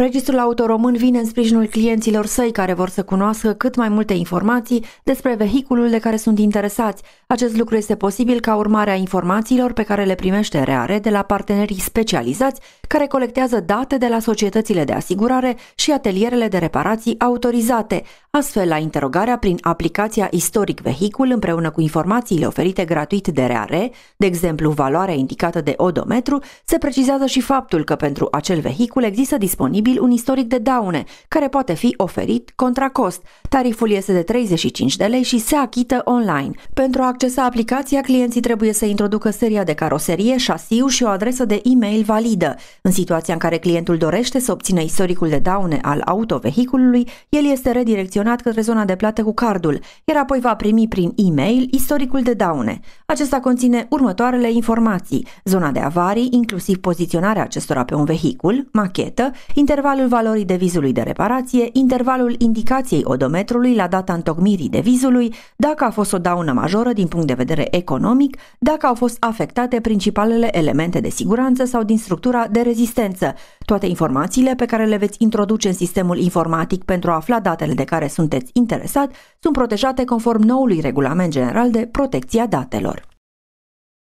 Registrul Autoromân vine în sprijinul clienților săi care vor să cunoască cât mai multe informații despre vehiculul de care sunt interesați. Acest lucru este posibil ca urmare a informațiilor pe care le primește Reare de la partenerii specializați care colectează date de la societățile de asigurare și atelierele de reparații autorizate. Astfel, la interogarea prin aplicația Istoric Vehicul împreună cu informațiile oferite gratuit de RAR, de exemplu valoarea indicată de odometru, se precizează și faptul că pentru acel vehicul există disponibil un istoric de daune, care poate fi oferit contra cost. Tariful este de 35 de lei și se achită online. Pentru a accesa aplicația, clienții trebuie să introducă seria de caroserie, șasiu și o adresă de e-mail validă. În situația în care clientul dorește să obțină istoricul de daune al autovehiculului, el este redirecționat direcționat către zona de plată cu cardul, iar apoi va primi prin e-mail istoricul de daune. Acesta conține următoarele informații, zona de avarii, inclusiv poziționarea acestora pe un vehicul, machetă, intervalul valorii devizului de reparație, intervalul indicației odometrului la data întocmirii devizului, dacă a fost o daună majoră din punct de vedere economic, dacă au fost afectate principalele elemente de siguranță sau din structura de rezistență, toate informațiile pe care le veți introduce în sistemul informatic pentru a afla datele de care sunteți interesat sunt protejate conform noului regulament general de protecția datelor.